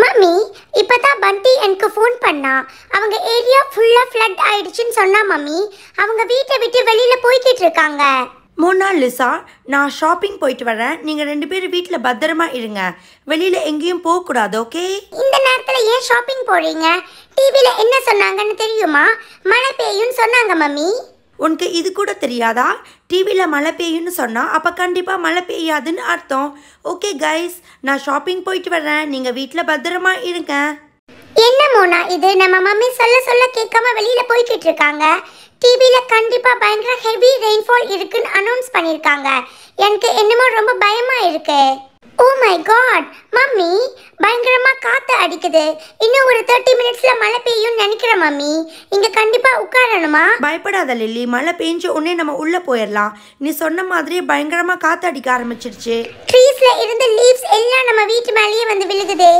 mummy இப்போ தான் பண்டி எனக்கு ஃபோன் பண்ணா அவங்க ஏரியா ஃபுல்லாக ஃப்ளட் ஆயிடுச்சுன்னு சொன்னா மம்மி அவங்க வீட்டை விட்டு வெளியில் போய்கிட்டு இருக்காங்க மூணு நாள் லிசா நான் ஷாப்பிங் போயிட்டு வரேன் நீங்கள் ரெண்டு பேரும் வீட்டில் பத்திரமா இருங்க வெளியில் எங்கேயும் போகக்கூடாது ஓகே இந்த நேரத்தில் ஏன் ஷாப்பிங் போகிறீங்க டிவியில் என்ன சொன்னாங்கன்னு தெரியுமா மழை பெய்யும்னு சொன்னாங்க மம்மி உனக்கு இது கூட தெரியாதா டிவியில் மழை பெய்யும்னு சொன்னால் அப்போ கண்டிப்பாக மழை பெய்யாதுன்னு அர்த்தம் ஓகே கைஸ் நான் ஷாப்பிங் போயிட்டு வரேன் நீங்கள் வீட்டில் பத்திரமா இருங்க என்ன மோனா இது நம்ம மம்மி சொல்ல சொல்ல கேட்காம வெளியில் போய்கிட்டு இருக்காங்க டிவியில் கண்டிப்பாக பயங்கர ஹெவி ரெயின்ஃபால் இருக்குன்னு அனௌன்ஸ் பண்ணியிருக்காங்க எனக்கு என்னமோ ரொம்ப பயமாக இருக்குது ஓ மை காட் மம்மி பயங்கரமாக காற்று அடிக்குது இன்னும் ஒரு தேர்ட்டி மினிட்ஸில் மழை பெய்யும் நினைக்கிறேன் மம்மி இங்கே கண்டிப்பாக உட்காரணுமா பயப்படாத லில்லி மழை பெஞ்ச உடனே நம்ம உள்ளே போயிடலாம் நீ சொன்ன மாதிரி பயங்கரமாக காற்று அடிக்க ஆரம்பிச்சிருச்சு ட்ரீஸில் இருந்த லீவ்ஸ் எல்லாம் நம்ம வீட்டு மேலேயே வந்து விழுகுது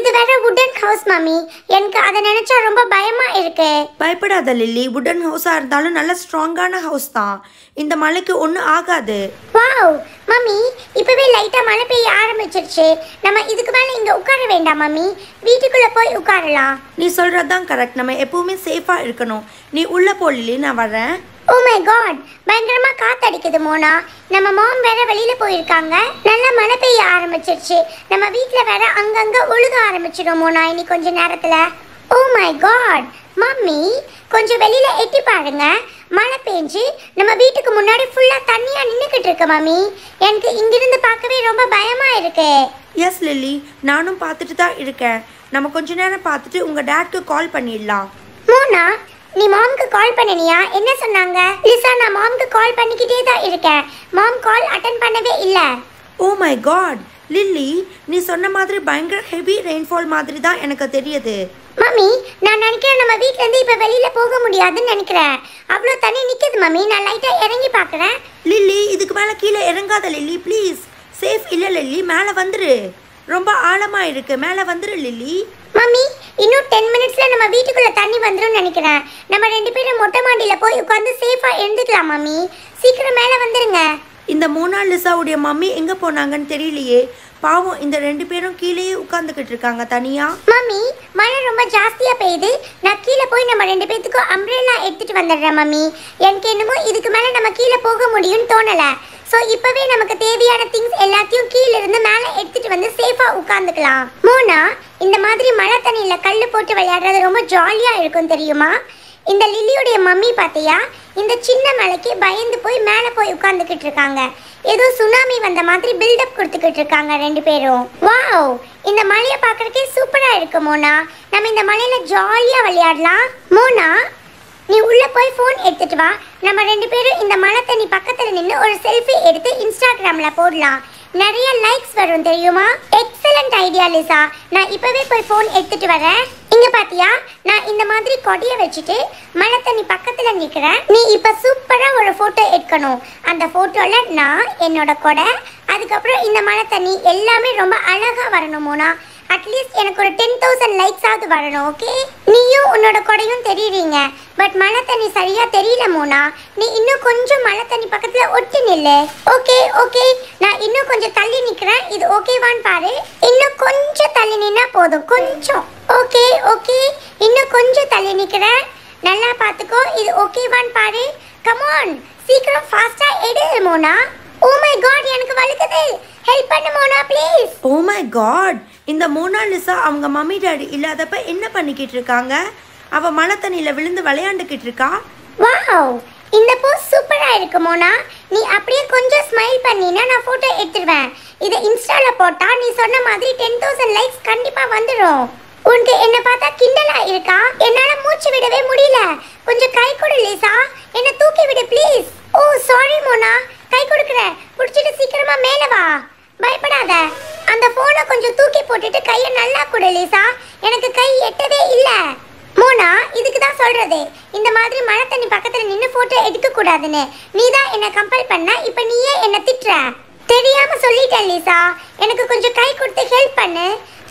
இது வேற வுடன் ஹவுஸ் மம்மி எனக்கு அதை நினச்சா ரொம்ப பயமாக இருக்கு பயப்படாத லில்லி வுடன் ஹவுஸாக இருந்தாலும் நல்ல ஸ்ட்ராங்கான ஹவுஸ் தான் இந்த மழைக்கு ஒன்றும் ஆகாது வாவ் மம்மி இப்போவே லைட்டாக மழை பெய்ய ஆரம்பிச்சிருச்சு நம்ம இதுக்கு மேலே இங்கே உட்கார வேண்டாம் மம்மி வீட்டுக்குள்ளே போய் உட்காரலாம் நீ சொல்கிறது தான் கரெக்ட் நம்ம எப்போவுமே சேஃபாக இருக்கணும் நீ உள்ளே போடலி நான் வரேன் ஓ oh மை காட் பயங்கரமாக அடிக்குது மோனா நம்ம மாம் வேற வெளியில் போயிருக்காங்க நல்லா மழை பெய்ய ஆரம்பிச்சிருச்சு நம்ம வீட்டில் வேற அங்கங்கே ஒழுக ஆரம்பிச்சிடும் மோனா இனி கொஞ்ச நேரத்தில் oh oh my God mummy கொஞ்சம் வெளியில் எட்டி பாருங்கள் மழை பெஞ்சு நம்ம வீட்டுக்கு முன்னாடி ஃபுல்லாக தண்ணியாக நின்றுக்கிட்டு இருக்கு மாமி எனக்கு இங்கிருந்து பார்க்கவே ரொம்ப பயமாக இருக்கு எஸ் லில்லி நானும் பார்த்துட்டு தான் இருக்கேன் நம்ம கொஞ்ச நேரம் பார்த்துட்டு உங்கள் டேட்க்கு கால் பண்ணிடலாம் மோனா நீ மாம்க்கு கால் பண்ணனியா என்ன சொன்னாங்க லிசா நான் மாம்க்கு கால் பண்ணிக்கிட்டே தான் இருக்கேன் மாம் கால் அட்டன் பண்ணவே இல்லை ஓ மை காட் லில்லி நீ சொன்ன மாதிரி பயங்கர ஹெவி ரெயின்ஃபால் மாதிரி தான் எனக்கு தெரியுது மம்மி நான் நினைக்கிறேன் நம்ம இருந்து இப்போ வெளியில் போக முடியாதுன்னு நினைக்கிறேன் அவ்வளோ தண்ணி நிற்கிது மம்மி நான் லைட்டாக இறங்கி பார்க்குறேன் லில்லி இதுக்கு மேலே கீழே இறங்காத லில்லி ப்ளீஸ் சேஃப் இல்லை லில்லி மேலே வந்துரு ரொம்ப ஆழமாக இருக்குது மேலே வந்துரு லில்லி மம்மி இன்னும் டென் மினிட்ஸில் நம்ம வீட்டுக்குள்ளே தண்ணி வந்துடும் நினைக்கிறேன் நம்ம ரெண்டு பேரும் மொட்டை மாடியில் போய் உட்காந்து சேஃபாக எழுந்துக்கலாம் மம்மி சீக்கிரம் மேலே வந்துடுங்க இந்த லிசாவுடைய மம்மி எங்கே போனாங்கன்னு தெரியலையே பாவம் இந்த ரெண்டு பேரும் கீழேயே உட்காந்துக்கிட்டு இருக்காங்க தனியா மம்மி மழை ரொம்ப ஜாஸ்தியா பெய்யுது நான் கீழே போய் நம்ம ரெண்டு பேத்துக்கும் அம்ப்ரெல்லா எடுத்துட்டு வந்துடுறேன் மம்மி எனக்கு என்னமோ இதுக்கு மேல நம்ம கீழே போக முடியும்னு தோணல ஸோ இப்பவே நமக்கு தேவையான திங்ஸ் எல்லாத்தையும் கீழே இருந்து மேலே எடுத்துட்டு வந்து சேஃபா உட்காந்துக்கலாம் மூணா இந்த மாதிரி மழை தண்ணியில கல் போட்டு விளையாடுறது ரொம்ப ஜாலியா இருக்கும் தெரியுமா இந்த லில்லியுடைய மம்மி பார்த்தியா இந்த சின்ன மலைக்கு பயந்து போய் மேலே போய் உட்காந்துக்கிட்டு இருக்காங்க ஏதோ சுனாமி வந்த மாதிரி பில்டப் கொடுத்துக்கிட்டு இருக்காங்க ரெண்டு பேரும் வாவ் இந்த மலையை பார்க்கறதுக்கே சூப்பராக இருக்கு மோனா நம்ம இந்த மலையில் ஜாலியாக விளையாடலாம் மோனா நீ உள்ளே போய் ஃபோன் எடுத்துகிட்டு வா நம்ம ரெண்டு பேரும் இந்த மலை தண்ணி பக்கத்தில் நின்று ஒரு செல்ஃபி எடுத்து இன்ஸ்டாகிராமில் போடலாம் நிறைய லைக்ஸ் வரும் தெரியுமா எக்ஸலண்ட் ஐடியா லிசா நான் இப்பவே போய் ஃபோன் எடுத்துட்டு வரேன் இங்க பாத்தியா நான் இந்த மாதிரி கொடிய வச்சுட்டு மழை தண்ணி பக்கத்துல நிக்கிறேன் நீ இப்ப சூப்பரா ஒரு போட்டோ எடுக்கணும் அந்த போட்டோல நான் என்னோட கொடை அதுக்கப்புறம் இந்த மழை தண்ணி எல்லாமே ரொம்ப அழகா வரணும் மோனா அட்லீஸ்ட் எனக்கு ஒரு டென் தௌசண்ட் லைக்ஸ் ஆகுது வரணும் ஓகே நீயும் உன்னோட கொடையும் தெரியுறீங்க பட் மழை தண்ணி சரியா தெரியல மோனா நீ இன்னும் கொஞ்சம் மழை தண்ணி பக்கத்துல ஒட்டி நில்லு ஓகே ஓகே நான் இன்னும் கொஞ்சம் தள்ளி நிக்கிறேன் இது ஓகேவான்னு பாரு இன்னும் கொஞ்சம் தள்ளி நின்னா போதும் கொஞ்சம் ஓகே ஓகே இன்னும் கொஞ்சம் தள்ளி நிக்கிறேன் நல்லா பார்த்துக்கோ இது ஓகேவான்னு பாரு கமான் சீக்கிரம் ஃபாஸ்டா எடு மோனா ஓ மை காட் எனக்கு வலிக்குது ஹெல்ப் பண்ணு Mona please oh my God இந்த மோனாலிசா அவங்க மம்மி டாடி இல்லாதப்ப என்ன பண்ணிக்கிட்டு இருக்காங்க அவ மழை விழுந்து விளையாண்டுக்கிட்டு இருக்கா வாவ் இந்த போஸ் சூப்பரா இருக்கு மோனா நீ அப்படியே கொஞ்சம் ஸ்மைல் பண்ணினா நான் போட்டோ எடுத்துடுவேன் இதை இன்ஸ்டால போட்டா நீ சொன்ன மாதிரி டென் தௌசண்ட் லைக்ஸ் கண்டிப்பா வந்துடும் உனக்கு என்ன பார்த்தா கிண்டலா இருக்கா என்னால மூச்சு விடவே முடியல கொஞ்சம் கை கொடு லேசா என்ன தூக்கி விடு ப்ளீஸ் ஓ சாரி மோனா கை கொடுக்குறேன் பிடிச்சிட்டு சீக்கிரமா மேல வா பயப்படாத அந்த போனை கொஞ்சம் தூக்கி போட்டுட்டு கையை நல்லா கொடு லேசா எனக்கு கை எட்டதே இல்லை ஆனா இதுக்கு தான் சொல்றது இந்த மாதிரி மழை தண்ணி பக்கத்துல நின்னு போட்டோ எடுக்க கூடாதுன்னு நீ தான் என்ன கம்பல் பண்ண இப்ப நீயே என்ன திட்டுற தெரியாம சொல்லிட்டேன் லீசா எனக்கு கொஞ்சம் கை கொடுத்து ஹெல்ப் பண்ணு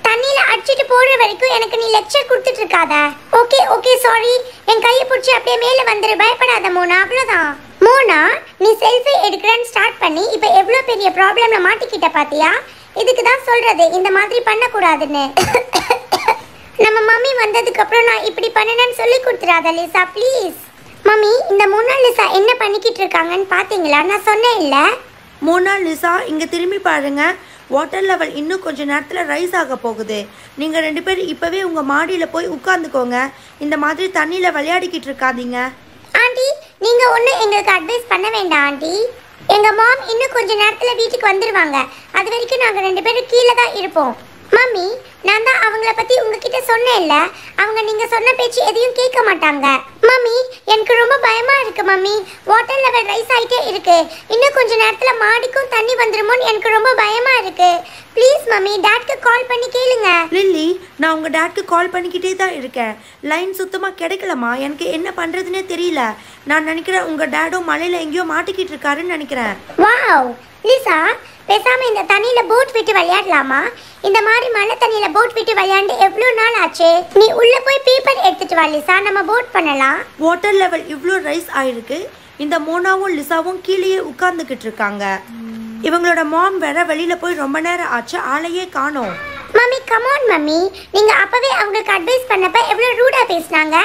தண்ணியில அடிச்சிட்டு போடுற வரைக்கும் எனக்கு நீ லெக்சர் கொடுத்துட்டு இருக்காத ஓகே ஓகே சாரி என் கையை பிடிச்சி அப்படியே மேல வந்துரு பயப்படாத மோனா அவ்வளவுதான் மோனா நீ செல்ஃபி எடுக்கிறேன்னு ஸ்டார்ட் பண்ணி இப்போ எவ்வளவு பெரிய ப்ராப்ளம்ல மாட்டிக்கிட்ட பாத்தியா இதுக்கு தான் சொல்றது இந்த மாதிரி பண்ணக்கூடாதுன்னு அப்புறம் நான் இப்படி பண்ணினேன்னு சொல்லி கொடுத்துறாத லிசா ப்ளீஸ் மம்மி இந்த மூணா லிசா என்ன பண்ணிக்கிட்டு இருக்காங்கன்னு பார்த்தீங்களா நான் சொன்னேன் இல்லை லிசா இங்கே திரும்பி பாருங்கள் வாட்டர் லெவல் இன்னும் கொஞ்சம் நேரத்தில் ரைஸ் ஆக போகுது நீங்கள் ரெண்டு பேரும் இப்போவே உங்கள் மாடியில் போய் உட்காந்துக்கோங்க இந்த மாதிரி தண்ணியில் விளையாடிக்கிட்டு இருக்காதீங்க ஆண்டி நீங்கள் ஒன்றும் எங்களுக்கு அட்வைஸ் பண்ண வேண்டாம் ஆண்டி எங்கள் மாம் இன்னும் கொஞ்சம் நேரத்தில் வீட்டுக்கு வந்துடுவாங்க அது வரைக்கும் நாங்கள் ரெண்டு பேரும் கீழே தான் இருப்போம் மம்மி நான் தான் அவங்கள பத்தி உங்ககிட்ட சொன்னேன்ல அவங்க நீங்க சொன்ன பேச்சு எதையும் கேட்க மாட்டாங்க மம்மி எனக்கு ரொம்ப பயமா இருக்கு மம்மி வாட்டர் லெவல் ரைஸ் ஆயிட்டே இருக்கு இன்னும் கொஞ்ச நேரத்துல மாடிக்கும் தண்ணி வந்துருமோன்னு எனக்கு ரொம்ப பயமா இருக்கு ப்ளீஸ் மம்மி டாட்க்கு கால் பண்ணி கேளுங்க லில்லி நான் உங்க டாட்க்கு கால் பண்ணிக்கிட்டே தான் இருக்கேன் லைன் சுத்தமா கிடைக்கலமா எனக்கு என்ன பண்றதுனே தெரியல நான் நினைக்கிறேன் உங்க டாடோ மலையில எங்கேயோ மாட்டிக்கிட்டு இருக்காருன்னு நினைக்கிறேன் வாவ் லிசா பேசாமல் இந்த தண்ணியில் போட் விட்டு விளையாடலாமா இந்த மாதிரி மழை தண்ணியில் போட் விட்டு விளையாண்டு எவ்வளோ நாள் ஆச்சு நீ உள்ளே போய் பேப்பர் எடுத்துட்டு வா லிசா நம்ம போட் பண்ணலாம் வாட்டர் லெவல் இவ்வளோ ரைஸ் ஆயிருக்கு இந்த மோனாவும் லிசாவும் கீழேயே உட்கார்ந்துக்கிட்டு இருக்காங்க இவங்களோட மாம் வேற வெளியில் போய் ரொம்ப நேரம் ஆச்சு ஆளையே காணோம் மம்மி கமான் மம்மி நீங்கள் அப்பவே அவங்களுக்கு அட்வைஸ் பண்ணப்ப எவ்வளோ ரூடாக பேசினாங்க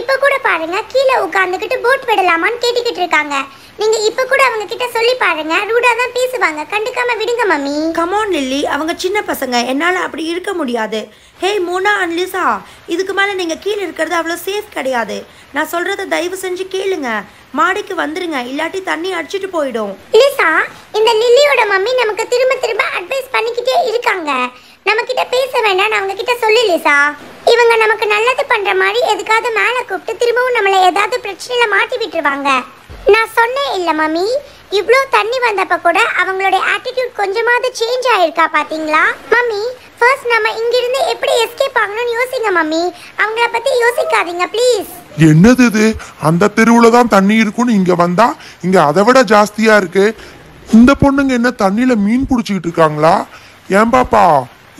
இப்போ கூட பாருங்க கீழே உட்காந்துக்கிட்டு போட் விடலாமான்னு கேட்டுக்கிட்டு இருக்காங்க நீங்க இப்ப கூட அவங்க கிட்ட சொல்லி பாருங்க ரூடா தான் பேசுவாங்க கண்டுக்காம விடுங்க மம்மி கமான் லில்லி அவங்க சின்ன பசங்க என்னால அப்படி இருக்க முடியாது ஹே மோனா அண்ட் லிசா இதுக்கு மேலே நீங்கள் கீழே இருக்கிறது அவ்வளோ சேஃப் கிடையாது நான் சொல்கிறத தயவு செஞ்சு கேளுங்க மாடிக்கு வந்துருங்க இல்லாட்டி தண்ணி அடிச்சிட்டு போயிடும் லிசா இந்த லில்லியோட மம்மி நமக்கு திரும்ப திரும்ப அட்வைஸ் பண்ணிக்கிட்டே இருக்காங்க நம்ம கிட்ட பேச வேண்டாம் நான் அவங்க கிட்ட சொல்லலைசா இவங்க நமக்கு நல்லது பண்ற மாதிரி எதுக்காவது மேல கூப்பிட்டு திரும்பவும் நம்மள ஏதாவது பிரச்சனையில மாட்டி விட்டுருவாங்க நான் சொன்னேன் இல்ல மம்மி இவ்வளோ தண்ணி வந்தப்ப கூட அவங்களோட ஆட்டிடியூட் கொஞ்சமாவது சேஞ்ச் ஆயிருக்கா பாத்தீங்களா மம்மி ஃபர்ஸ்ட் நம்ம இருந்து எப்படி எஸ்கேப் ஆகணும்னு யோசிங்க மம்மி அவங்கள பத்தி யோசிக்காதீங்க ப்ளீஸ் என்னது இது அந்த தெருவுல தான் தண்ணி இருக்கும்னு இங்க வந்தா இங்க அதை விட ஜாஸ்தியா இருக்கு இந்த பொண்ணுங்க என்ன தண்ணியில மீன் பிடிச்சிக்கிட்டு இருக்காங்களா ஏன் பாப்பா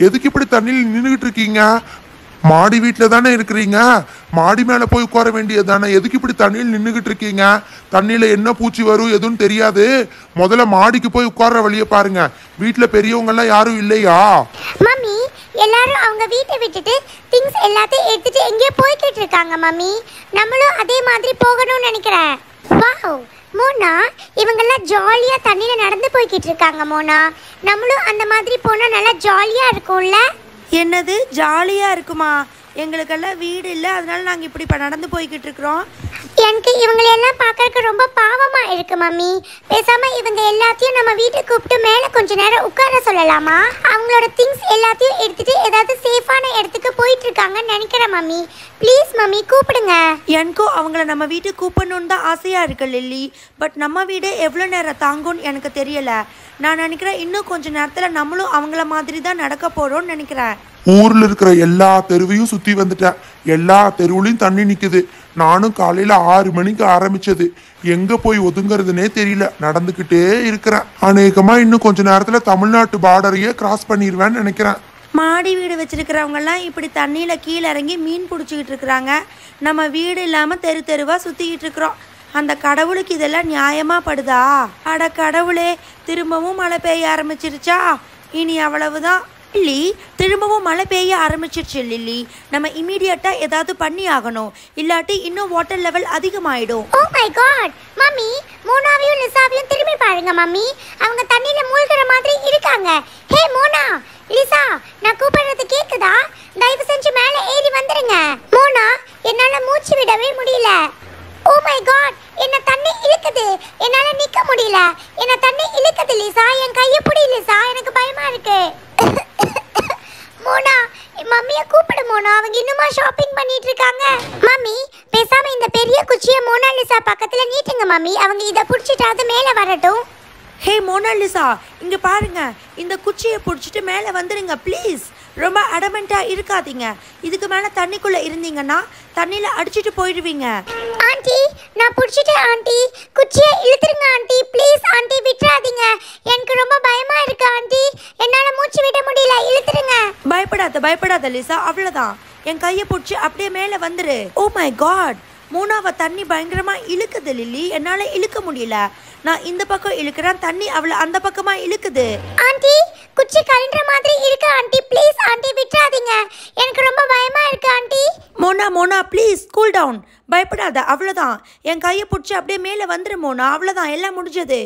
எதுக்கு இப்படி தண்ணியில் நின்றுகிட்டு இருக்கீங்க மாடி வீட்டில் தானே இருக்கிறீங்க மாடி மேலே போய் உட்கார வேண்டியது தானே எதுக்கு இப்படி தண்ணியில் நின்றுக்கிட்டு இருக்கீங்க தண்ணியில் என்ன பூச்சி வரும் எதுவும் தெரியாது முதல்ல மாடிக்கு போய் உட்கார வழியை பாருங்க வீட்டில் பெரியவங்கெல்லாம் யாரும் இல்லையா மம்மி எல்லாரும் அவங்க வீட்டை விட்டுட்டு திங்ஸ் எல்லாத்தையும் எடுத்துட்டு எங்கேயோ போய்கிட்டு இருக்காங்க மம்மி நம்மளும் அதே மாதிரி போகணும்னு நினைக்கிறேன் வாவ் மோனா இவங்கெல்லாம் ஜாலியாக தண்ணியில் நடந்து போய்கிட்டு இருக்காங்க மோனா நம்மளும் அந்த மாதிரி போனால் நல்லா ஜாலியாக இருக்கும்ல என்னது ஜாலியாக இருக்குமா எங்களுக்கெல்லாம் வீடு இல்லை அதனால நாங்கள் இப்படி இப்போ நடந்து போய்கிட்டு இருக்கிறோம் எனக்கு எல்லாம் பார்க்கறதுக்கு ரொம்ப பாவமாக இருக்கு மம்மி பேசாமல் இவங்க எல்லாத்தையும் நம்ம வீட்டுக்கு கூப்பிட்டு மேலே கொஞ்ச நேரம் உட்கார சொல்லலாமா அவங்களோட திங்ஸ் எல்லாத்தையும் எடுத்துட்டு ஏதாவது சேஃபான இடத்துக்கு போயிட்டு இருக்காங்கன்னு நினைக்கிறேன் மம்மி ப்ளீஸ் மம்மி கூப்பிடுங்க எனக்கும் அவங்கள நம்ம வீட்டுக்கு கூப்பிடணும்னு தான் ஆசையாக இருக்கு லில்லி பட் நம்ம வீடு எவ்வளோ நேரம் தாங்கும்னு எனக்கு தெரியல நான் நினைக்கிறேன் இன்னும் கொஞ்சம் நேரத்தில் நம்மளும் அவங்கள மாதிரி தான் நடக்க போகிறோம்னு நினைக்கிறேன் ஊரில் இருக்கிற எல்லா தெருவையும் சுற்றி வந்துட்டேன் எல்லா தெருவுலையும் தண்ணி நிற்குது நானும் காலையில் ஆறு மணிக்கு ஆரம்பித்தது எங்கே போய் ஒதுங்கிறதுனே தெரியல நடந்துக்கிட்டே இருக்கிறேன் அநேகமாக இன்னும் கொஞ்ச நேரத்தில் தமிழ்நாட்டு பார்டரையே கிராஸ் பண்ணிடுவேன்னு நினைக்கிறேன் மாடி வீடு வச்சுருக்கிறவங்கெல்லாம் இப்படி தண்ணியில் கீழே இறங்கி மீன் பிடிச்சிக்கிட்டு இருக்கிறாங்க நம்ம வீடு இல்லாமல் தெரு தெருவாக சுற்றிக்கிட்டு இருக்கிறோம் அந்த கடவுளுக்கு இதெல்லாம் நியாயமாக படுதா அட கடவுளே திரும்பவும் மழை பெய்ய ஆரம்பிச்சிருச்சா இனி அவ்வளவுதான் இல்லி திரும்பவும் மழை பெய்ய ஆரம்பிச்சிருச்சு இல்லி நம்ம இமீடியட்டாக ஏதாவது பண்ணி ஆகணும் இல்லாட்டி இன்னும் வாட்டர் லெவல் அதிகமாயிடும் ஓ மை காட் மம்மி மூணாவையும் நிசாவையும் திரும்பி பாருங்க மம்மி அவங்க தண்ணியில் மூழ்கிற மாதிரி இருக்காங்க ஹே மோனா லிசா நான் கூப்பிடுறது கேக்குதா தயவு செஞ்சு மேலே ஏறி வந்துருங்க மோனா என்னால மூச்சு விடவே முடியல ஓ மை காட் என்ன தண்ணி இழுக்குது என்னால நிக்க முடியல என்ன தண்ணி இழுக்குது லிசா என் கைய புடி லிசா எனக்கு பயமா இருக்கு மோனா மம்மிய கூப்பிடு மோனா அவங்க இன்னுமா ஷாப்பிங் பண்ணிட்டு இருக்காங்க மம்மி பேசாம இந்த பெரிய குச்சியை மோனாலிசா பக்கத்துல நீட்டுங்க மம்மி அவங்க இதை புடிச்சிட்டாவது மேல வரட்டும் ஹே மோனாலிசா இங்கே பாருங்க இந்த குச்சியை பிடிச்சிட்டு மேலே வந்துடுங்க ப்ளீஸ் ரொம்ப அடமெண்ட்டாக இருக்காதீங்க இதுக்கு மேலே தண்ணிக்குள்ளே இருந்தீங்கன்னா தண்ணியில் அடிச்சிட்டு போயிடுவீங்க ஆண்டி நான் பிடிச்சிட்டேன் ஆண்டி குச்சியை இழுத்துருங்க ஆண்டி ப்ளீஸ் ஆண்டி விட்டுறாதீங்க எனக்கு ரொம்ப பயமாக இருக்கு ஆண்டி என்னால் மூச்சு விட முடியல இழுத்துருங்க பயப்படாத பயப்படாத லிசா அவ்வளோதான் என் கையை பிடிச்சி அப்படியே மேலே வந்துரு ஓ oh மை காட் மூணாவது தண்ணி பயங்கரமாக இழுக்குது லில்லி என்னால் இழுக்க முடியல நான் இந்த பக்கம் இழுக்கிறேன் தண்ணி அவளை அந்த பக்கமா இழுக்குது ஆண்டி குச்சி கலண்டுற மாதிரி இருக்கு ஆண்டி ப்ளீஸ் ஆண்டி விட்டுறாதீங்க எனக்கு ரொம்ப பயமா இருக்கு aunty Mona Mona please cool down பயப்படாத அவ்வளோதான் என் கையை பிடிச்சி அப்படியே மேலே வந்துரு மோனா அவ்வளோதான் எல்லாம் முடிஞ்சது